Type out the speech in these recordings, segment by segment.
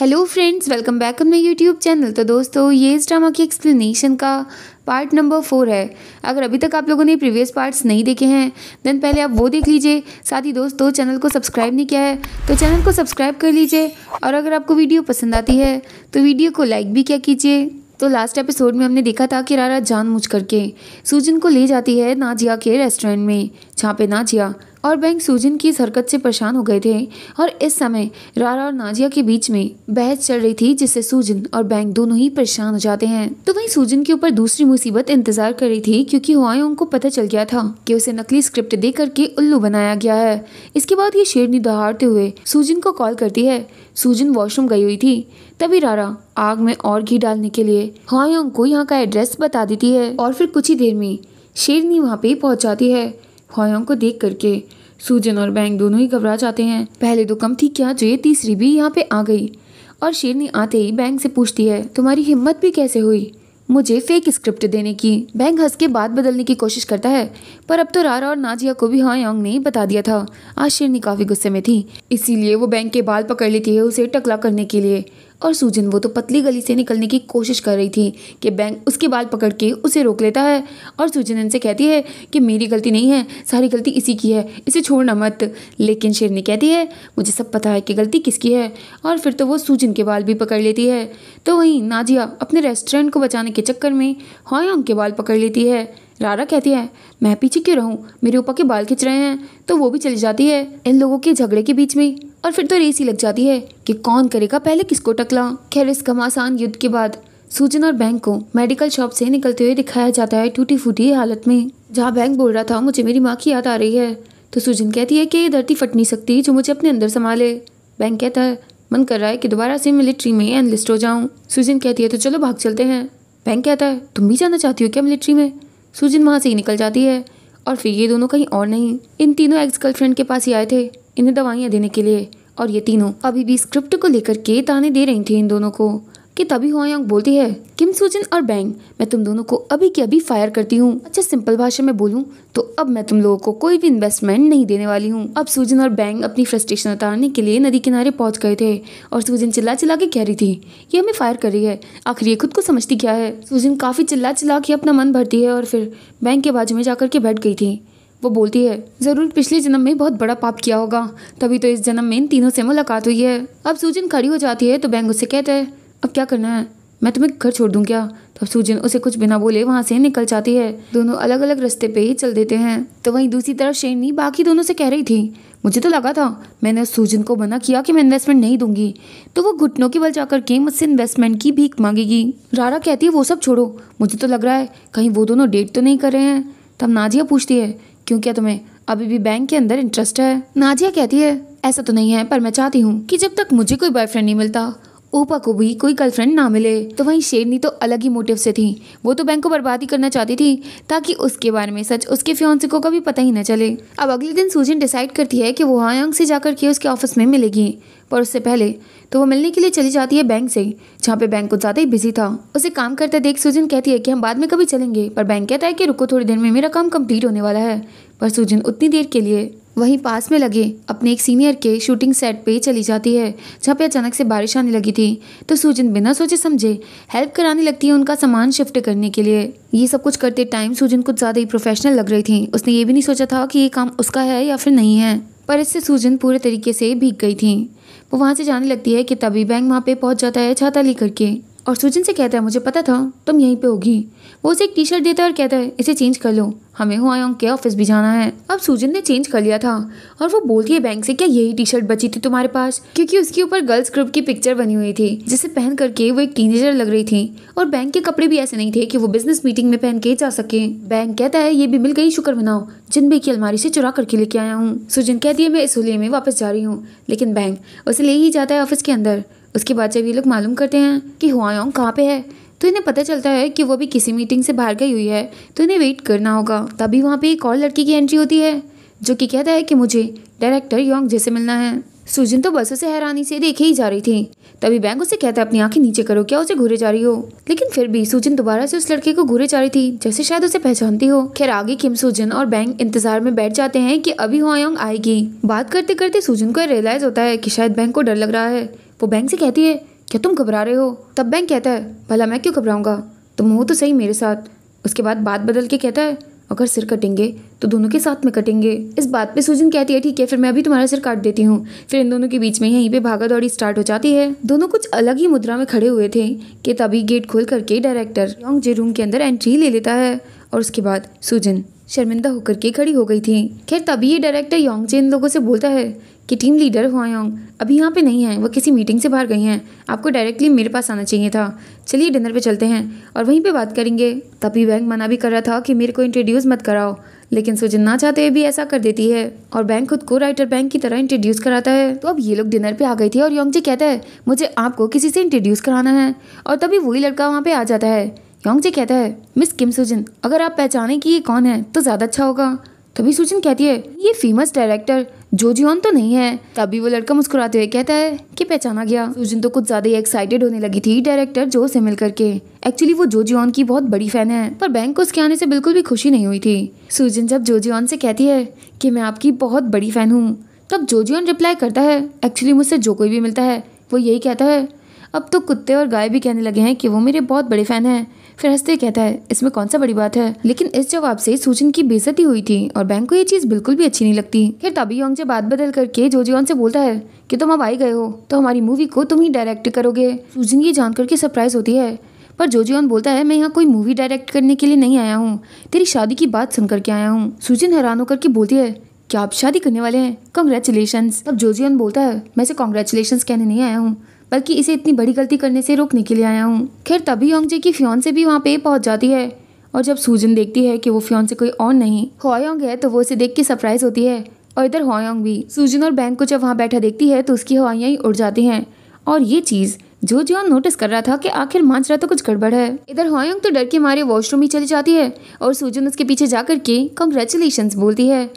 hello friends welcome back on my YouTube channel तो दोस्तों ये इस ड्रामा की एक्सप्लेनेशन का पार्ट नंबर फोर है अगर अभी तक आप लोगों ने प्रीवियस पार्ट्स नहीं देखे हैं देन पहले आप वो देख लीजिए साथ ही दोस्तों चैनल को सब्सक्राइब नहीं किया है तो चैनल को सब्सक्राइब कर लीजिए और अगर आपको वीडियो पसंद आती है तो वीडियो को लाइक भी क्या कीजिए तो लास्ट एपिसोड में हमने देखा था कि रारा मुझ करके सूजन को ले जाती है नाजिया के रेस्टोरेंट में जहाँ पे नाजिया और बैंक सूजन की इस हरकत से परेशान हो गए थे और इस समय रारा और नाजिया के बीच में बहस चल रही थी जिससे सूजन और बैंक दोनों ही परेशान हो जाते हैं तो वहीं सूजन के ऊपर दूसरी मुसीबत इंतजार कर रही थी क्योंकि हुआ को पता चल गया था कि उसे नकली स्क्रिप्ट दे करके उल्लू बनाया गया है इसके बाद ये शेरनी दहाड़ते हुए सूजन को कॉल करती है सूजन वॉशरूम गई हुई थी तभी रारा आग में और घी डालने के लिए हुआ को यहाँ का एड्रेस बता देती है और फिर कुछ ही देर में शेरनी वहाँ पे पहुँच जाती है हौयों को देख करके सूजन और बैंग दोनों ही घबरा जाते हैं पहले तो कम थी क्या जो ये तीसरी भी यहाँ पे आ गई और शेरनी आते ही बैंक से पूछती है तुम्हारी हिम्मत भी कैसे हुई मुझे फेक स्क्रिप्ट देने की बैंक हंस के बात बदलने की कोशिश करता है पर अब तो रारा और नाजिया को भी हाँ योंग ने बता दिया था आज शेरनी काफ़ी गुस्से में थी इसीलिए वो बैंक के बाल पकड़ लेती है उसे टकला करने के लिए और सूजन वो तो पतली गली से निकलने की कोशिश कर रही थी कि बैंक उसके बाल पकड़ के उसे रोक लेता है और सूजन इनसे कहती है कि मेरी गलती नहीं है सारी गलती इसी की है इसे छोड़ना मत लेकिन शेरनी कहती है मुझे सब पता है कि गलती किसकी है और फिर तो वो सूजन के बाल भी पकड़ लेती है तो वहीं नाजिया अपने रेस्टोरेंट को बचाने के चक्कर में हॉयांग के बाल पकड़ लेती है रारा कहती है मैं पीछे क्यों रहूं मेरे ऊपर के बाल खिंच रहे हैं तो वो भी चली जाती है इन लोगों के झगड़े के बीच में और फिर तो रेस ही लग जाती है कि कौन करेगा पहले किसको टकला खैर इस घमासान युद्ध के बाद सूजन और बैंक को मेडिकल शॉप से निकलते हुए दिखाया जाता है टूटी फूटी हालत में जहाँ बैंक बोल रहा था मुझे मेरी माँ की याद आ रही है तो सूजन कहती है कि ये धरती फट नहीं सकती जो मुझे अपने अंदर संभाले बैंक कहता है मन कर रहा है कि दोबारा से मिलिट्री में एनलिस्ट हो जाऊँ सूजन कहती है तो चलो भाग चलते हैं बैंक कहता है तुम भी जाना चाहती हो क्या मिलिट्री में सुजिन वहाँ से ही निकल जाती है और फिर ये दोनों कहीं और नहीं इन तीनों एक्स गर्लफ्रेंड के पास ही आए थे इन्हें दवाइयाँ देने के लिए और ये तीनों अभी भी स्क्रिप्ट को लेकर के ताने दे रही थी इन दोनों को कि तभी होयांग बोलती है किम सूजन और बैंग मैं तुम दोनों को अभी के अभी फायर करती हूँ अच्छा सिंपल भाषा में बोलूँ तो अब मैं तुम लोगों को कोई भी इन्वेस्टमेंट नहीं देने वाली हूँ अब सूजन और बैंग अपनी फ्रस्ट्रेशन उतारने के लिए नदी किनारे पहुँच गए थे और सूजन चिल्ला चिल्ला के कह रही थी ये हमें फायर कर रही है आखिर ये खुद को समझती क्या है सूजन काफ़ी चिल्ला चिल्ला के अपना मन भरती है और फिर बैंक के बाजू में जाकर के बैठ गई थी वो बोलती है ज़रूर पिछले जन्म में बहुत बड़ा पाप किया होगा तभी तो इस जन्म में इन तीनों से मुलाकात हुई है अब सूजन खड़ी हो जाती है तो बैंक उससे कहते हैं अब क्या करना है मैं तुम्हें घर छोड़ दूँ क्या तब सूजन उसे कुछ बिना बोले वहाँ से निकल जाती है दोनों अलग अलग रास्ते पे ही चल देते हैं तो वहीं दूसरी तरफ शेरनी बाकी दोनों से कह रही थी मुझे तो लगा था मैंने उस सूजन को मना किया कि मैं इन्वेस्टमेंट नहीं दूंगी तो वो घुटनों के बल जाकर के मुझसे इन्वेस्टमेंट की भीख मांगेगी रारा कहती है वो सब छोड़ो मुझे तो लग रहा है कहीं वो दोनों डेट तो नहीं कर रहे हैं तब नाजिया पूछती है क्यों क्या तुम्हें अभी भी बैंक के अंदर इंटरेस्ट है नाजिया कहती है ऐसा तो नहीं है पर मैं चाहती हूँ कि जब तक मुझे कोई बॉयफ्रेंड नहीं मिलता ओपा को भी कोई गर्लफ्रेंड ना मिले तो वहीं शेरनी तो अलग ही मोटिव से थी वो तो बैंक को बर्बाद ही करना चाहती थी ताकि उसके बारे में सच उसके फ्योन्से को कभी पता ही न चले अब अगले दिन सूजन डिसाइड करती है कि वो हायांग से जाकर के उसके ऑफिस में मिलेगी पर उससे पहले तो वो मिलने के लिए चली जाती है बैंक से जहाँ पे बैंक को ज़्यादा ही बिजी था उसे काम करते देख सूजन कहती है कि हम बाद में कभी चलेंगे पर बैंक कहता है कि रुको थोड़ी देर में मेरा काम कंप्लीट होने वाला है पर सूजन उतनी देर के लिए वहीं पास में लगे अपने एक सीनियर के शूटिंग सेट पे चली जाती है जहाँ पे अचानक से बारिश आने लगी थी तो सूजन बिना सोचे समझे हेल्प कराने लगती है उनका सामान शिफ्ट करने के लिए ये सब कुछ करते टाइम सूजन कुछ ज़्यादा ही प्रोफेशनल लग रही थी उसने ये भी नहीं सोचा था कि ये काम उसका है या फिर नहीं है पर इससे सूजन पूरे तरीके से भीग गई थी वो वहाँ से जाने लगती है कि तभी बैंक वहाँ पे पहुँच जाता है छाता ली करके और सूजन से कहता है मुझे पता था तुम यहीं पे होगी वो उसे एक टी शर्ट देता है और कहता है इसे चेंज कर लो हमें हुआ के ऑफिस भी जाना है अब सुजन ने चेंज कर लिया था और वो बोलती है बैंक से क्या यही टी शर्ट बची थी तुम्हारे पास क्योंकि उसके ऊपर गर्ल्स ग्रुप की पिक्चर बनी हुई थी जिसे पहन करके वो एक टीनेजर लग रही थी और बैंक के कपड़े भी ऐसे नहीं थे कि वो बिजनेस मीटिंग में पहन के जा सके बैंक कहता है ये भी मिल गई शुक्र मनाओ भी की अलमारी से चुरा करके लेके आया हूँ सूजन कहती है मैं इस होली में वापस जा रही हूँ लेकिन बैंक उसे ले ही जाता है ऑफिस के अंदर उसके बाद जब ये लोग मालूम करते हैं कि हुआयोंग कहाँ पे है तो इन्हें पता चलता है कि वो भी किसी मीटिंग से बाहर गई हुई है तो इन्हें वेट करना होगा तभी वहाँ पे एक और लड़की की एंट्री होती है जो कि कहता है कि मुझे डायरेक्टर योंग जैसे मिलना है सुजन तो बसों से हैरानी से देखे ही जा रही थी तभी बैंक उसे कहता है अपनी आंखें नीचे करो क्या उसे घूरे जा रही हो लेकिन फिर भी सुजन दोबारा से उस लड़के को घूरे जा रही थी जैसे शायद उसे पहचानती हो खैर आगे किम सुजन और बैंक इंतजार में बैठ जाते हैं कि अभी होयोंग आएगी बात करते करते सुजन को रियलाइज होता है कि शायद बैंक को डर लग रहा है वो बैंक से कहती है क्या तुम घबरा रहे हो तब बैंक कहता है भला मैं क्यों घबराऊंगा तुम हो तो सही मेरे साथ उसके बाद बात बदल के कहता है अगर सिर कटेंगे तो दोनों के साथ में कटेंगे इस बात पे सुजन कहती है ठीक है फिर मैं अभी तुम्हारा सिर काट देती हूँ फिर इन दोनों के बीच में यहीं पे भागा दौड़ी स्टार्ट हो जाती है दोनों कुछ अलग ही मुद्रा में खड़े हुए थे कि तभी गेट खोल करके डायरेक्टर लॉन्ग जे रूम के अंदर एंट्री ले लेता है और उसके बाद सुजन शर्मिंदा होकर के खड़ी हो गई थी खैर तभी ये डायरेक्टर योंगजे जे इन लोगों से बोलता है कि टीम लीडर हुआयोंग अभी यहाँ पे नहीं है वो किसी मीटिंग से बाहर गई हैं आपको डायरेक्टली मेरे पास आना चाहिए था चलिए डिनर पे चलते हैं और वहीं पे बात करेंगे तभी बैंक मना भी कर रहा था कि मेरे को इंट्रोड्यूस मत कराओ लेकिन सुजन ना चाहते भी ऐसा कर देती है और बैंक खुद को राइटर बैंक की तरह इंट्रोड्यूस कराता है तो अब ये लोग डिनर पे आ गई थी और जी कहता है मुझे आपको किसी से इंट्रोड्यूस कराना है और तभी वही लड़का वहाँ पे आ जाता है जी कहता है मिस किम सुजन अगर आप पहचाने कि ये कौन है तो ज़्यादा अच्छा होगा तभी सुजन कहती है ये फेमस डायरेक्टर जो ऑन तो नहीं है तभी वो लड़का मुस्कुराते हुए कहता है कि पहचाना गया सुजन तो कुछ ज्यादा ही एक्साइटेड होने लगी थी डायरेक्टर जो से मिल करके एक्चुअली वो जोजी ऑन की बहुत बड़ी फैन है पर बैंक को उसके आने से बिल्कुल भी खुशी नहीं हुई थी सुजन जब जोजी ऑन से कहती है कि मैं आपकी बहुत बड़ी फैन हूँ तब जोजी ऑन रिप्लाई करता है एक्चुअली मुझसे जो कोई भी मिलता है वो यही कहता है अब तो कुत्ते और गाय भी कहने लगे हैं कि वो मेरे बहुत बड़े फ़ैन हैं फिर हंसते कहता है इसमें कौन सा बड़ी बात है लेकिन इस जवाब से सूजन की बेजती हुई थी और बैंक को ये चीज बिल्कुल भी अच्छी नहीं लगती फिर तभी योंग से बात बदल करके जोजियोन से बोलता है कि तुम अब आई गए हो तो हमारी मूवी को तुम ही डायरेक्ट करोगे सूजन ये जान करके सरप्राइज होती है पर जोजियोन बोलता है मैं यहाँ कोई मूवी डायरेक्ट करने के लिए नहीं आया हूँ तेरी शादी की बात सुन करके आया हूँ सूजन हैरान होकर के बोलती है क्या आप शादी करने वाले हैं कॉन्ग्रेचुलेशन तब जोजियन बोलता है मैं इसे कॉन्ग्रेचुलेशन कहने नहीं आया हूँ बल्कि इसे इतनी बड़ी गलती करने से रोकने के लिए आया हूँ खैर तभी योंगजे की फ्योन से भी वहाँ पे पहुँच जाती है और जब सूजन देखती है कि वो फ्योन से कोई और नहीं हॉयोंग है तो वो इसे देख के सरप्राइज होती है और इधर हॉयोंग भी सूजन और बैंक को जब वहाँ बैठा देखती है तो उसकी हवाइयाँ ही उड़ जाती हैं और ये चीज़ जो जो नोटिस कर रहा था कि आखिर मांझरा तो कुछ गड़बड़ है इधर हॉयोंग तो डर के मारे वॉशरूम ही चली जाती है और सूजन उसके पीछे जा के कंग्रेचुलेशन बोलती है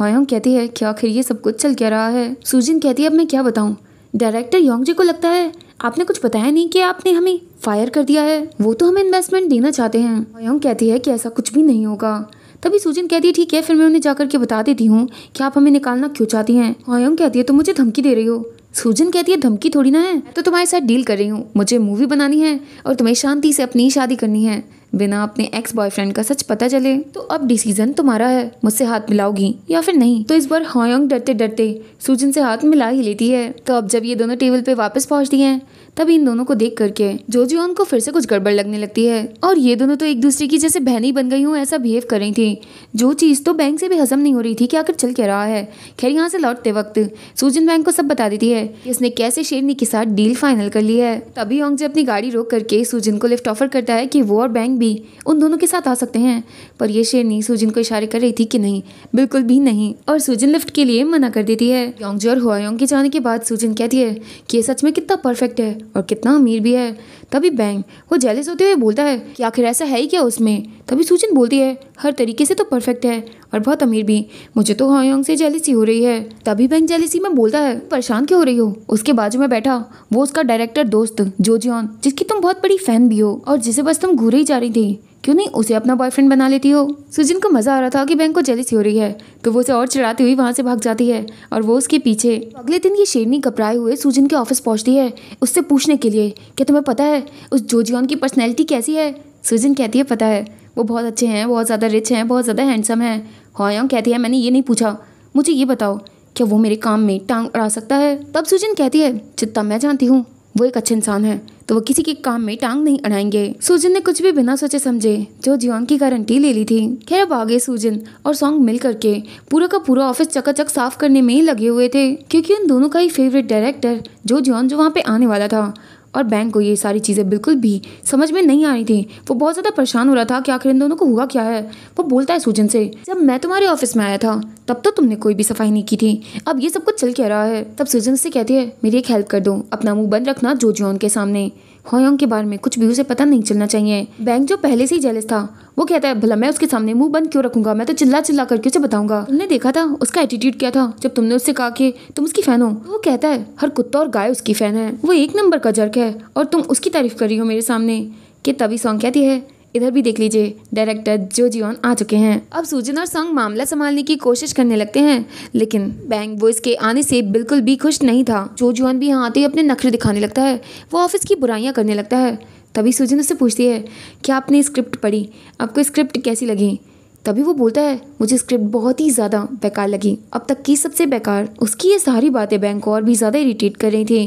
हॉयोंग कहती है कि आखिर ये सब कुछ चल क्या रहा है सूजन कहती है अब मैं क्या बताऊँ डायरेक्टर योंग जी को लगता है आपने कुछ बताया नहीं कि आपने हमें फायर कर दिया है वो तो हमें इन्वेस्टमेंट देना चाहते हैं योंग कहती है कि ऐसा कुछ भी नहीं होगा तभी सूजन कहती है ठीक है फिर मैं उन्हें जाकर के बता देती हूँ कि आप हमें निकालना क्यों चाहती हैं योंग कहती है तो मुझे धमकी दे रही हो सूजन कहती है धमकी थोड़ी ना है तो तुम्हारे साथ डील कर रही हूँ मुझे मूवी बनानी है और तुम्हें शांति से अपनी शादी करनी है बिना अपने एक्स बॉयफ्रेंड का सच पता चले तो अब डिसीजन तुम्हारा है मुझसे हाथ मिलाओगी या फिर नहीं तो इस बार होयोंग हाँ डरते डरते सूजन से हाथ मिला ही लेती है तो अब जब ये दोनों टेबल पे वापस पहुंचती हैं तब इन दोनों को देख करके जोजियोन को फिर से कुछ गड़बड़ लगने लगती है और ये दोनों तो एक दूसरे की जैसे बहन ही बन गई हूँ ऐसा बिहेव कर रही थी जो चीज़ तो बैंक से भी हजम नहीं हो रही थी कि आखिर चल क्या रहा है खैर यहाँ से लौटते वक्त सूजन बैंक को सब बता देती है कि इसने कैसे शेरनी के साथ डील फाइनल कर ली है तभी ओंग अपनी गाड़ी रोक करके सूजन को लिफ्ट ऑफर करता है की वो और बैंक सिंह भी उन दोनों के साथ आ सकते हैं पर यह शेरनी सुजिन को इशारे कर रही थी कि नहीं बिल्कुल भी नहीं और सुजिन लिफ्ट के लिए मना कर देती है योंगजो और हुआयोंग के जाने के बाद सुजिन कहती है कि ये सच में कितना परफेक्ट है और कितना अमीर भी है तभी बैंग वो जेलिस होते हुए बोलता है कि आखिर ऐसा है ही क्या उसमें तभी सुजिन बोलती है हर तरीके से तो परफेक्ट है और बहुत अमीर भी मुझे तो हॉयोंग से जेलिसी हो रही है तभी बैंक जेलिसी में बोलता है परेशान क्यों हो रही हो उसके बाजू में बैठा वो उसका डायरेक्टर दोस्त जोजियन जिसकी तुम बहुत बड़ी फैन भी हो और जिसे बस तुम घूर ही जा रही थी क्यों नहीं उसे अपना बॉयफ्रेंड बना लेती हो सुजिन को मजा आ रहा था कि बैंक को जेलिस हो रही है तो वो उसे और चढ़ाती हुई वहाँ से भाग जाती है और वो उसके पीछे अगले दिन ये शेरनी घबराए हुए सुजिन के ऑफिस पहुंचती है उससे पूछने के लिए क्या तुम्हें पता है उस जोजियन की पर्सनैलिटी कैसी है सुजिन कहती है पता है वो बहुत अच्छे हैं बहुत ज़्यादा रिच हैं बहुत ज़्यादा हैंडसम हैं होयोंग हाँ कहती है मैंने ये नहीं पूछा मुझे ये बताओ क्या वो मेरे काम में टांग अड़ा सकता है तब सुजिन कहती है जितना मैं जानती हूँ वो एक अच्छे इंसान है तो वो किसी के काम में टांग नहीं अड़ाएंगे सूजन ने कुछ भी बिना सोचे समझे जो जियोन की गारंटी ले ली थी खैर अब आगे सूजन और सॉन्ग मिल करके पूरा का पूरा ऑफिस चकाचक साफ करने में ही लगे हुए थे क्योंकि उन दोनों का ही फेवरेट डायरेक्टर जो जियोन जो वहाँ पे आने वाला था और बैंक को ये सारी चीज़ें बिल्कुल भी समझ में नहीं आ रही थी वो बहुत ज़्यादा परेशान हो रहा था कि आखिर इन दोनों को हुआ क्या है वो बोलता है सूजन से जब मैं तुम्हारे ऑफिस में आया था तब तो तुमने कोई भी सफाई नहीं की थी अब ये सब कुछ चल क्या रहा है तब सूजन से कहती है मेरी एक हेल्प कर दो अपना मुंह बंद रखना जो जो के सामने हॉयोंग के बारे में कुछ भी उसे पता नहीं चलना चाहिए बैंक जो पहले से ही जेलस था वो कहता है भला मैं उसके सामने मुंह बंद क्यों रखूंगा मैं तो चिल्ला चिल्ला करके उसे बताऊंगा तुमने देखा था उसका एटीट्यूड क्या था जब तुमने उससे कहा कि तुम उसकी फैन हो वो कहता है हर कुत्ता और गाय उसकी फैन है वो एक नंबर का जर्क है और तुम उसकी तारीफ कर रही हो मेरे सामने कि तभी सॉन्ग कहती है इधर भी देख लीजिए डायरेक्टर जो जीवन आ चुके हैं अब सूजन और संग मामला संभालने की कोशिश करने लगते हैं लेकिन बैंक वो इसके आने से बिल्कुल भी खुश नहीं था जो जीवन भी यहाँ आते ही अपने नखरे दिखाने लगता है वो ऑफिस की बुराइयाँ करने लगता है तभी सुजन उससे पूछती है क्या आपने स्क्रिप्ट पढ़ी आपको स्क्रिप्ट कैसी लगी तभी वो बोलता है मुझे स्क्रिप्ट बहुत ही ज़्यादा बेकार लगी अब तक की सबसे बेकार उसकी ये सारी बातें बैंक को और भी ज़्यादा इरीटेट कर रही थी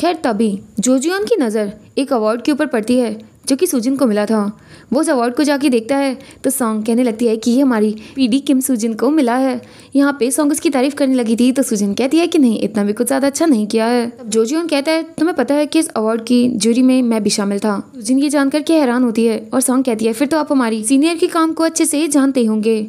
खैर तभी जोजियान की नज़र एक अवार्ड के ऊपर पड़ती है जो कि सुजिन को मिला था वो उस अवार्ड को जाके देखता है तो सॉन्ग कहने लगती है कि ये हमारी पीडी किम सुजिन को मिला है यहाँ पे सॉन्ग उसकी तारीफ करने लगी थी तो सुजिन कहती है कि नहीं इतना भी कुछ ज़्यादा अच्छा नहीं किया है अब जो जोजियन कहता है तुम्हें पता है कि इस अवार्ड की जूरी में मैं भी शामिल था सुजिन ये जानकर के हैरान होती है और सॉन्ग कहती है फिर तो आप हमारी सीनियर के काम को अच्छे से जानते होंगे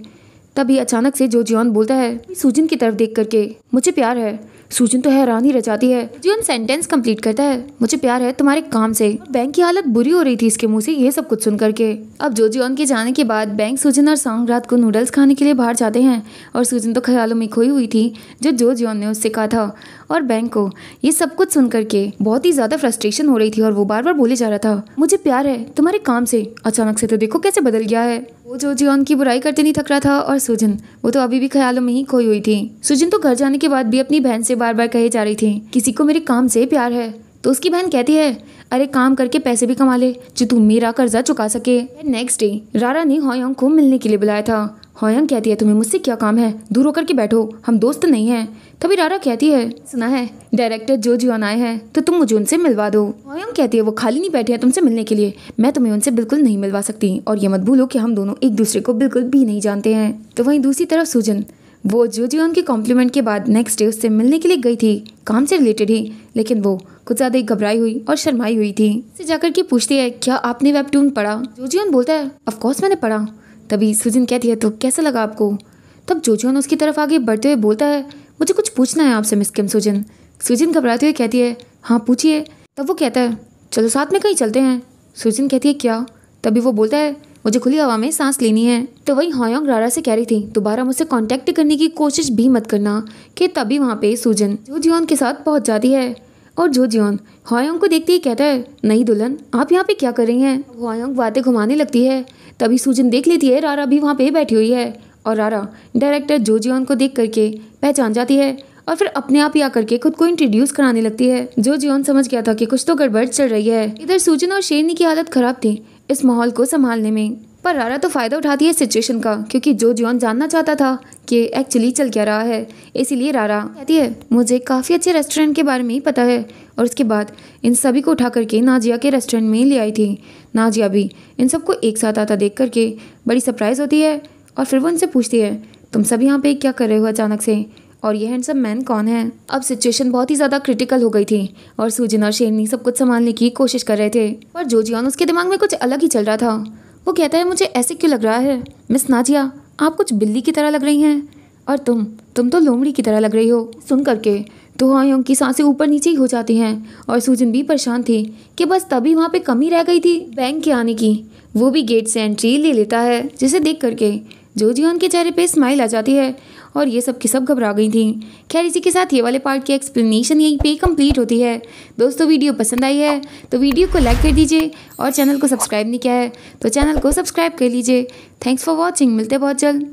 तभी अचानक से जो जोजियन बोलता है सुजिन की तरफ देख करके मुझे प्यार है सूजन तो हैरानी रचाती है जीवन सेंटेंस कंप्लीट करता है मुझे प्यार है तुम्हारे काम से बैंक की हालत बुरी हो रही थी इसके मुंह से ये सब कुछ सुन करके अब जो जीवन के जाने के बाद बैंक सूजन और सॉन्ग रात को नूडल्स खाने के लिए बाहर जाते हैं और सूजन तो ख्यालों में खोई हुई थी जो जो जीवन ने उससे कहा था और बैंक को ये सब कुछ सुन करके बहुत ही ज़्यादा फ्रस्ट्रेशन हो रही थी और वो बार बार बोले जा रहा था मुझे प्यार है तुम्हारे काम से अचानक से तो देखो कैसे बदल गया है वो जो जीवन की बुराई करते नहीं थक रहा था और सूजन वो तो अभी भी ख्यालों में ही खोई हुई थी सूजन तो घर जाने के बाद भी अपनी बहन से बार बार कही जा रही थी किसी को मेरे काम से प्यार है तो उसकी बहन कहती है अरे काम करके पैसे भी कमा ले जो तुम मेरा कर्जा चुका सके नेक्स्ट डे रारा ने होयंग को मिलने के लिए बुलाया था होयंग कहती है तुम्हें मुझसे क्या काम है दूर होकर के बैठो हम दोस्त नहीं हैं तभी रारा कहती है सुना है डायरेक्टर जो जीवन आए हैं तो तुम मुझे उनसे मिलवा दो होयंग कहती है वो खाली नहीं बैठे हैं तुमसे मिलने के लिए मैं तुम्हें उनसे बिल्कुल नहीं मिलवा सकती और ये मत भूलो कि हम दोनों एक दूसरे को बिल्कुल भी नहीं जानते हैं तो वहीं दूसरी तरफ सुजन वो जूजी उनके कॉम्प्लीमेंट के बाद नेक्स्ट डे उससे मिलने के लिए गई थी काम से रिलेटेड ही लेकिन वो कुछ ज़्यादा ही घबराई हुई और शर्माई हुई थी उससे जाकर के पूछती है क्या आपने वेब ट्यून पढ़ा जोजियन बोलता है ऑफकोर्स मैंने पढ़ा तभी सुजिन कहती है तो कैसा लगा आपको तब जोजियन उसकी तरफ आगे बढ़ते हुए बोलता है मुझे कुछ पूछना है आपसे मिस किम सुजिन सुजिन घबराते हुए कहती है हाँ पूछिए तब वो कहता है चलो साथ में कहीं चलते हैं सुजिन कहती है क्या तभी वो बोलता है मुझे खुली हवा में सांस लेनी है तो वही हॉयोंग रारा से कह रही थी दोबारा मुझसे कॉन्टेक्ट करने की कोशिश भी मत करना कि तभी वहाँ पे सूजन जो जियोन के साथ पहुँच जाती है और जो जियोन हॉयोंग को देखते ही कहता है नहीं दुल्हन आप यहाँ पे क्या कर रही हैं तो हॉयोंग बातें घुमाने लगती है तभी सूजन देख लेती है रारा भी वहाँ पे बैठी हुई है और रारा डायरेक्टर जो जियोन को देख करके पहचान जाती है और फिर अपने आप ही आकर के खुद को इंट्रोड्यूस कराने लगती है जो जियोन समझ गया था कि कुछ तो गड़बड़ चल रही है इधर सूजन और शेरनी की हालत खराब थी इस माहौल को संभालने में पर रारा तो फ़ायदा उठाती है इस सिचुएशन का क्योंकि जो जॉन जानना चाहता था कि एक्चुअली चल क्या रहा है इसीलिए रारा कहती है मुझे काफ़ी अच्छे रेस्टोरेंट के बारे में ही पता है और उसके बाद इन सभी को उठा करके नाजिया के रेस्टोरेंट में ले आई थी नाजिया भी इन सबको एक साथ आता देख करके बड़ी सरप्राइज़ होती है और फिर वो उनसे पूछती है तुम सब यहाँ पे क्या कर रहे हो अचानक से और ये हैंडसम मैन कौन है अब सिचुएशन बहुत ही ज़्यादा क्रिटिकल हो गई थी और सूजन और शेरनी सब कुछ संभालने की कोशिश कर रहे थे पर जोजियान उसके दिमाग में कुछ अलग ही चल रहा था वो कहता है मुझे ऐसे क्यों लग रहा है मिस नाजिया आप कुछ बिल्ली की तरह लग रही हैं और तुम तुम तो लोमड़ी की तरह लग रही हो सुन करके तो हाँ की सांसें ऊपर नीचे ही हो जाती हैं और सूजन भी परेशान थी कि बस तभी वहाँ पे कमी रह गई थी बैंक के आने की वो भी गेट से एंट्री ले लेता है जिसे देख करके जी के चेहरे पे स्माइल आ जाती है और ये सब की सब घबरा गई थी खैर इसी के साथ ये वाले पार्ट की एक्सप्लेनेशन यहीं पे कंप्लीट होती है दोस्तों वीडियो पसंद आई है तो वीडियो को लाइक कर दीजिए और चैनल को सब्सक्राइब नहीं किया है तो चैनल को सब्सक्राइब कर लीजिए थैंक्स फॉर वॉचिंग मिलते बहुत जल्द